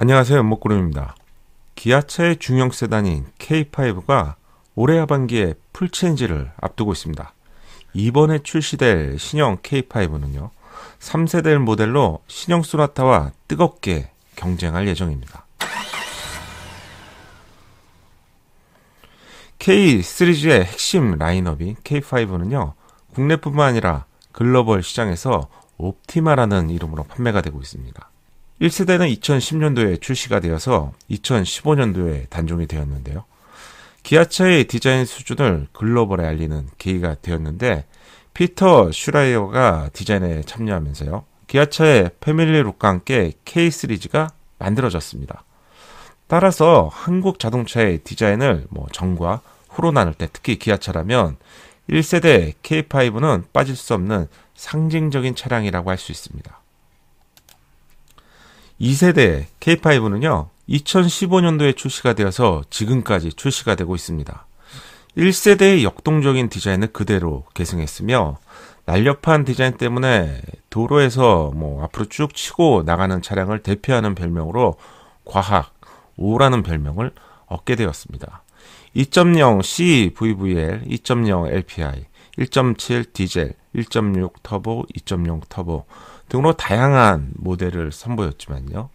안녕하세요. 먹구름입니다. 기아차의 중형 세단인 K5가 올해 하반기에 풀체인지를 앞두고 있습니다. 이번에 출시될 신형 K5는요. 3세대 모델로 신형 소나타와 뜨겁게 경쟁할 예정입니다. K 시리즈의 핵심 라인업인 K5는요. 국내뿐만 아니라 글로벌 시장에서 옵티마라는 이름으로 판매가 되고 있습니다. 1세대는 2010년도에 출시가 되어서 2015년도에 단종이 되었는데요. 기아차의 디자인 수준을 글로벌에 알리는 계기가 되었는데 피터 슈라이어가 디자인에 참여하면서요. 기아차의 패밀리룩과 함께 K 시리즈가 만들어졌습니다. 따라서 한국 자동차의 디자인을 뭐 정과 후로 나눌 때 특히 기아차라면 1세대 K5는 빠질 수 없는 상징적인 차량이라고 할 수 있습니다. 2세대 K5는요, 2015년도에 출시가 되어서 지금까지 출시가 되고 있습니다. 1세대의 역동적인 디자인을 그대로 계승했으며, 날렵한 디자인 때문에 도로에서 뭐 앞으로 쭉 치고 나가는 차량을 대표하는 별명으로 과학, 오라는 별명을 얻게 되었습니다. 2.0 CVVL, 2.0 LPI, 1.7 디젤, 1.6 터보, 2.0 터보, 등으로 다양한 모델을 선보였지만요.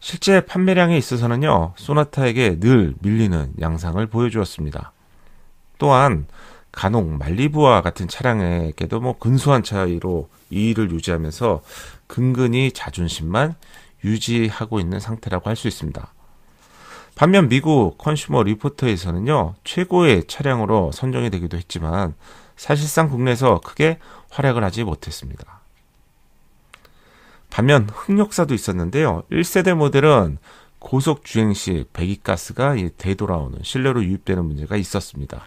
실제 판매량에 있어서는요, 소나타에게 늘 밀리는 양상을 보여주었습니다. 또한 간혹 말리부와 같은 차량에게도 뭐 근소한 차이로 2위를 유지하면서 근근히 자존심만 유지하고 있는 상태라고 할 수 있습니다. 반면 미국 컨슈머 리포터에서는요, 최고의 차량으로 선정이 되기도 했지만 사실상 국내에서 크게 활약을 하지 못했습니다. 반면 흑역사도 있었는데요. 1세대 모델은 고속 주행 시 배기가스가 되돌아오는 실내로 유입되는 문제가 있었습니다.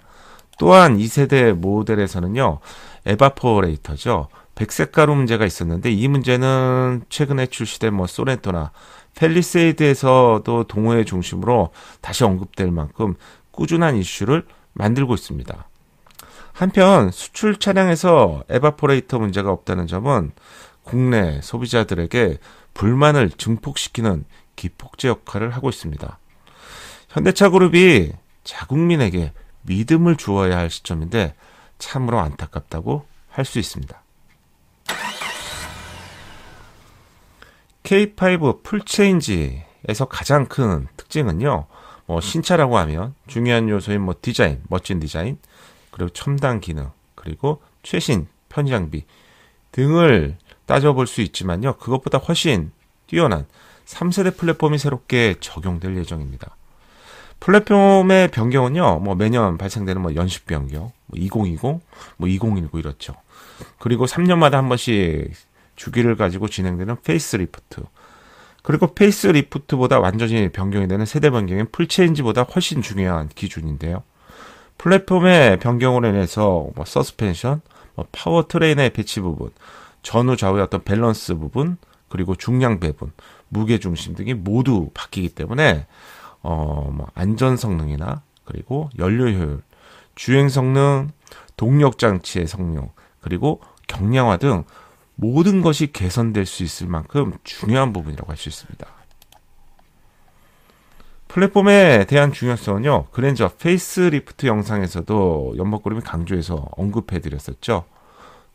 또한 2세대 모델에서는요. 에바포레이터죠. 백색가루 문제가 있었는데 이 문제는 최근에 출시된 뭐소렌토나 펠리세이드에서도 동호회 중심으로 다시 언급될 만큼 꾸준한 이슈를 만들고 있습니다. 한편 수출 차량에서 에바포레이터 문제가 없다는 점은 국내 소비자들에게 불만을 증폭시키는 기폭제 역할을 하고 있습니다. 현대차그룹이 자국민에게 믿음을 주어야 할 시점인데 참으로 안타깝다고 할 수 있습니다. K5 풀체인지에서 가장 큰 특징은요. 뭐 신차라고 하면 중요한 요소인 뭐 디자인, 멋진 디자인, 그리고 첨단 기능, 그리고 최신 편장비 등을 따져볼 수 있지만요. 그것보다 훨씬 뛰어난 3세대 플랫폼이 새롭게 적용될 예정입니다. 플랫폼의 변경은요, 뭐 매년 발생되는 뭐 연식 변경, 뭐 2020, 뭐 2019 이렇죠. 그리고 3년마다 한 번씩 주기를 가지고 진행되는 페이스 리프트. 그리고 페이스 리프트보다 완전히 변경이 되는 세대 변경인 풀체인지보다 훨씬 중요한 기준인데요. 플랫폼의 변경으로 인해서 뭐 서스펜션, 뭐 파워 트레인의 배치 부분, 전후 좌우의 어떤 밸런스 부분 그리고 중량 배분, 무게 중심 등이 모두 바뀌기 때문에 어, 뭐 안전 성능이나 그리고 연료 효율, 주행 성능, 동력 장치의 성능, 그리고 경량화 등 모든 것이 개선될 수 있을 만큼 중요한 부분이라고 할 수 있습니다. 플랫폼에 대한 중요성은요, 그랜저 페이스리프트 영상에서도 연먹구름이 강조해서 언급해 드렸었죠.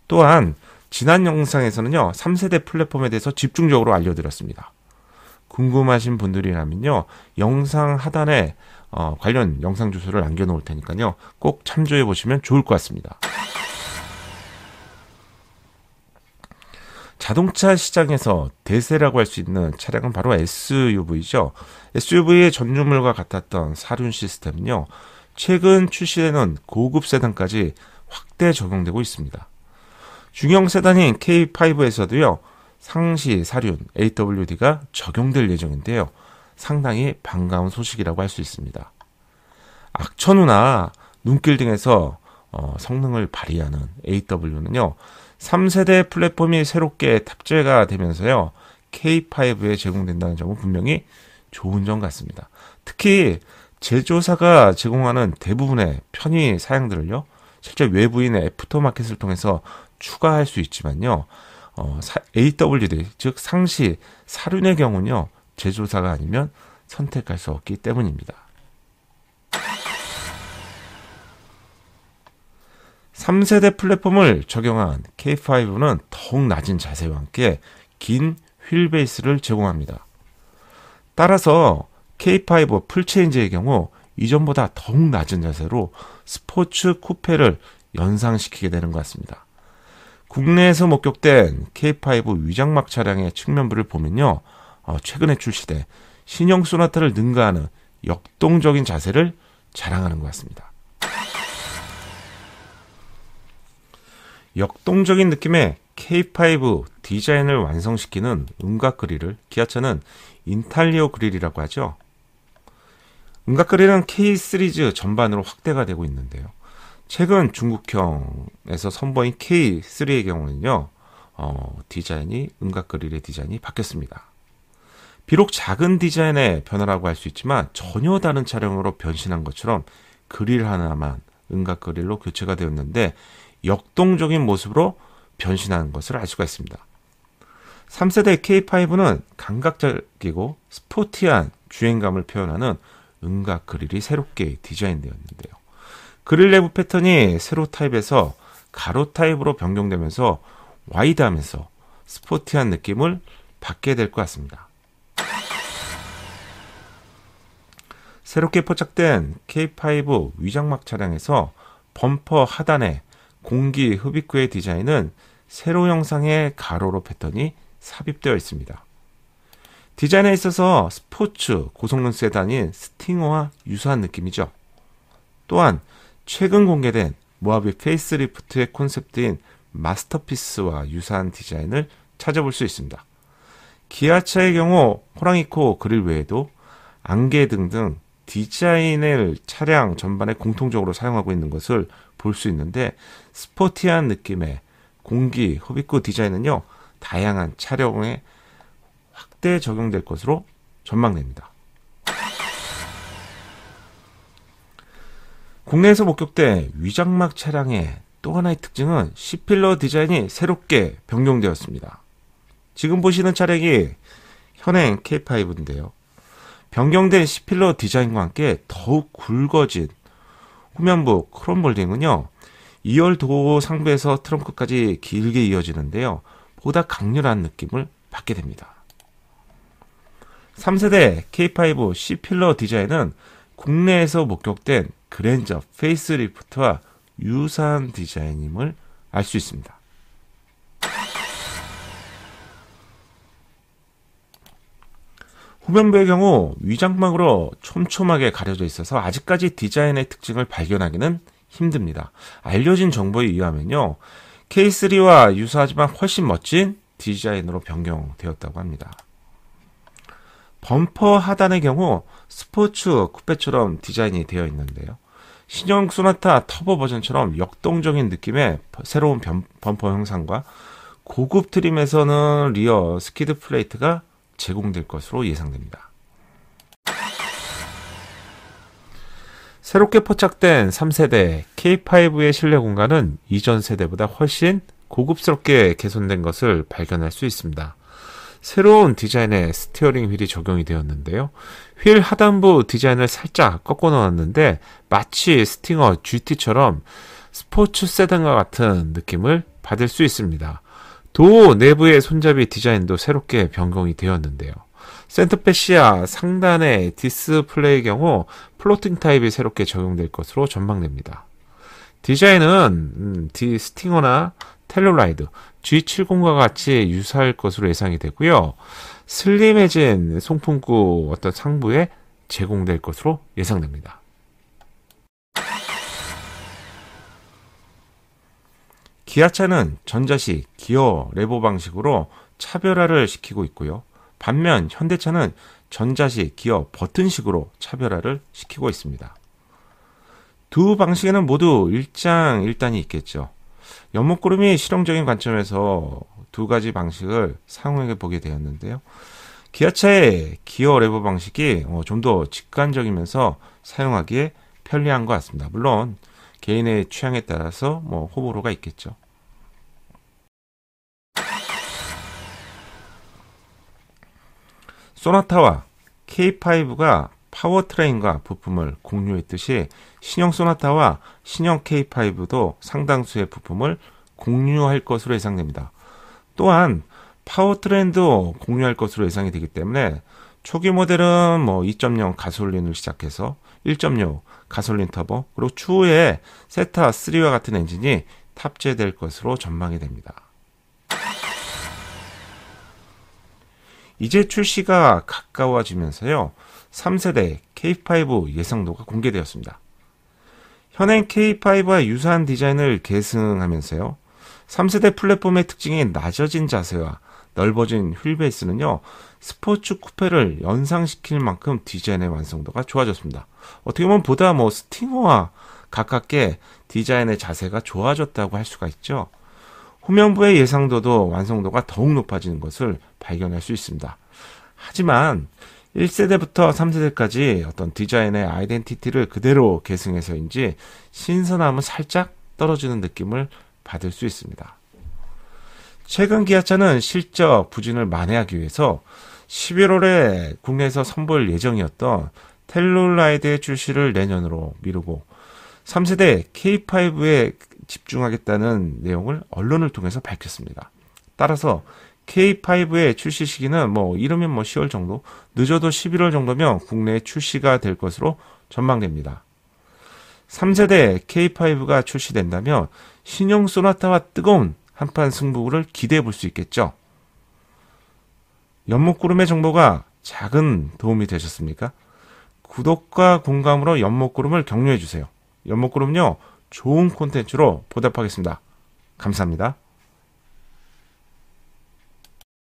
또한 지난 영상에서는요, 3세대 플랫폼에 대해서 집중적으로 알려드렸습니다. 궁금하신 분들이라면요, 영상 하단에 어, 관련 영상 주소를 남겨놓을 테니까요, 꼭 참조해 보시면 좋을 것 같습니다. 자동차 시장에서 대세라고 할 수 있는 차량은 바로 SUV죠. SUV의 전유물과 같았던 사륜 시스템은요, 최근 출시되는 고급 세단까지 확대 적용되고 있습니다. 중형 세단인 K5에서도요. 상시 사륜 AWD가 적용될 예정인데요. 상당히 반가운 소식이라고 할 수 있습니다. 악천후나 눈길 등에서 어, 성능을 발휘하는 AW는요. 3세대 플랫폼이 새롭게 탑재가 되면서요. K5에 제공된다는 점은 분명히 좋은 점 같습니다. 특히 제조사가 제공하는 대부분의 편의 사양들을요. 실제 외부인의 애프터마켓을 통해서 추가할 수 있지만요. 어, AWD 즉 상시 사륜의 경우는요. 제조사가 아니면 선택할 수 없기 때문입니다. 3세대 플랫폼을 적용한 K5는 더욱 낮은 자세와 함께 긴 휠베이스를 제공합니다. 따라서 K5 풀체인지의 경우 이전보다 더욱 낮은 자세로 스포츠 쿠페를 연상시키게 되는 것 같습니다. 국내에서 목격된 K5 위장막 차량의 측면부를 보면요. 어, 최근에 출시된 신형 소나타를 능가하는 역동적인 자세를 자랑하는 것 같습니다. 역동적인 느낌의 K5 디자인을 완성시키는 음각 그릴을 기아차는 인탈리오 그릴이라고 하죠. 음각거리는 K 시리즈 전반으로 확대가 되고 있는데요. 최근 중국형에서 선보인 K3의 경우는요, 어, 디자인이, 음각그릴의 디자인이 바뀌었습니다. 비록 작은 디자인의 변화라고 할 수 있지만 전혀 다른 차량으로 변신한 것처럼 그릴 하나만 음각그릴로 교체가 되었는데 역동적인 모습으로 변신한 것을 알 수가 있습니다. 3세대 K5는 감각적이고 스포티한 주행감을 표현하는 응곽 그릴이 새롭게 디자인되었는데요. 그릴 내부 패턴이 세로 타입에서 가로 타입으로 변경되면서 와이드하면서 스포티한 느낌을 받게 될 것 같습니다. 새롭게 포착된 K5 위장막 차량에서 범퍼 하단에 공기 흡입구의 디자인은 세로 형상의 가로로 패턴이 삽입되어 있습니다. 디자인에 있어서 스포츠 고성능 세단인 스팅어와 유사한 느낌이죠. 또한 최근 공개된 모하비 페이스리프트의 콘셉트인 마스터피스와 유사한 디자인을 찾아볼 수 있습니다. 기아차의 경우 호랑이 코 그릴 외에도 안개 등등 디자인을 차량 전반에 공통적으로 사용하고 있는 것을 볼 수 있는데 스포티한 느낌의 공기 흡입구 디자인은요 다양한 차량의 확대 적용될 것으로 전망됩니다. 국내에서 목격된 위장막 차량의 또 하나의 특징은 C필러 디자인이 새롭게 변경되었습니다. 지금 보시는 차량이 현행 K5인데요. 변경된 C필러 디자인과 함께 더욱 굵어진 후면부 크롬볼딩은요. 2열 도어 상부에서 트렁크까지 길게 이어지는데요. 보다 강렬한 느낌을 받게 됩니다. 3세대 K5 C필러 디자인은 국내에서 목격된 그랜저 페이스리프트와 유사한 디자인임을 알 수 있습니다. 후면부의 경우 위장막으로 촘촘하게 가려져 있어서 아직까지 디자인의 특징을 발견하기는 힘듭니다. 알려진 정보에 의하면요. K3와 유사하지만 훨씬 멋진 디자인으로 변경되었다고 합니다. 범퍼 하단의 경우 스포츠 쿠페처럼 디자인이 되어 있는데요. 신형 소나타 터보 버전처럼 역동적인 느낌의 새로운 범퍼 형상과 고급 트림에서는 리어 스키드 플레이트가 제공될 것으로 예상됩니다. 새롭게 포착된 3세대 K5의 실내 공간은 이전 세대보다 훨씬 고급스럽게 개선된 것을 발견할 수 있습니다. 새로운 디자인의 스티어링 휠이 적용이 되었는데요. 휠 하단부 디자인을 살짝 꺾어 놓았는데 마치 스팅어 GT처럼 스포츠 세단과 같은 느낌을 받을 수 있습니다. 도어 내부의 손잡이 디자인도 새롭게 변경이 되었는데요. 센터페시아 상단의 디스플레이 경우 플로팅 타입이 새롭게 적용될 것으로 전망됩니다. 디자인은 음, 디 스팅어나 텔룰라이드 G70과 같이 유사할 것으로 예상이 되고요. 슬림해진 송풍구 어떤 상부에 제공될 것으로 예상됩니다. 기아차는 전자식, 기어, 레버 방식으로 차별화를 시키고 있고요. 반면 현대차는 전자식, 기어, 버튼식으로 차별화를 시키고 있습니다. 두 방식에는 모두 일장일단이 있겠죠. 연못구름이 실용적인 관점에서 두 가지 방식을 상용에게 보게 되었는데요. 기아차의 기어 레버 방식이 어, 좀더 직관적이면서 사용하기에 편리한 것 같습니다. 물론 개인의 취향에 따라서 뭐 호불호가 있겠죠. 소나타와 K5가 파워트레인과 부품을 공유했듯이 신형 소나타와 신형 K5도 상당수의 부품을 공유할 것으로 예상됩니다. 또한 파워트레인도 공유할 것으로 예상이 되기 때문에 초기 모델은 뭐 2.0 가솔린을 시작해서 1.0 가솔린 터보 그리고 추후에 세타 3와 같은 엔진이 탑재될 것으로 전망이 됩니다. 이제 출시가 가까워지면서요. 3세대 K5 예상도가 공개되었습니다. 현행 K5와 유사한 디자인을 계승하면서요. 3세대 플랫폼의 특징인 낮아진 자세와 넓어진 휠베이스는요. 스포츠 쿠페를 연상시킬 만큼 디자인의 완성도가 좋아졌습니다. 어떻게 보면 보다 뭐 스팅어와 가깝게 디자인의 자세가 좋아졌다고 할 수가 있죠. 후면부의 예상도도 완성도가 더욱 높아지는 것을 발견할 수 있습니다. 하지만 1세대부터 3세대까지 어떤 디자인의 아이덴티티를 그대로 계승해서인지 신선함은 살짝 떨어지는 느낌을 받을 수 있습니다. 최근 기아차는 실적 부진을 만회하기 위해서 11월에 국내에서 선보일 예정이었던 텔룰라이드의 출시를 내년으로 미루고 3세대 K5에 집중하겠다는 내용을 언론을 통해서 밝혔습니다. 따라서 K5의 출시 시기는 뭐 이르면 뭐 10월 정도, 늦어도 11월 정도면 국내에 출시가 될 것으로 전망됩니다. 3세대 K5가 출시된다면 신형 소나타와 뜨거운 한판 승부를 기대해 볼 수 있겠죠. 연목구름의 정보가 작은 도움이 되셨습니까? 구독과 공감으로 연목구름을 격려해 주세요. 연목구름요 좋은 콘텐츠로 보답하겠습니다. 감사합니다.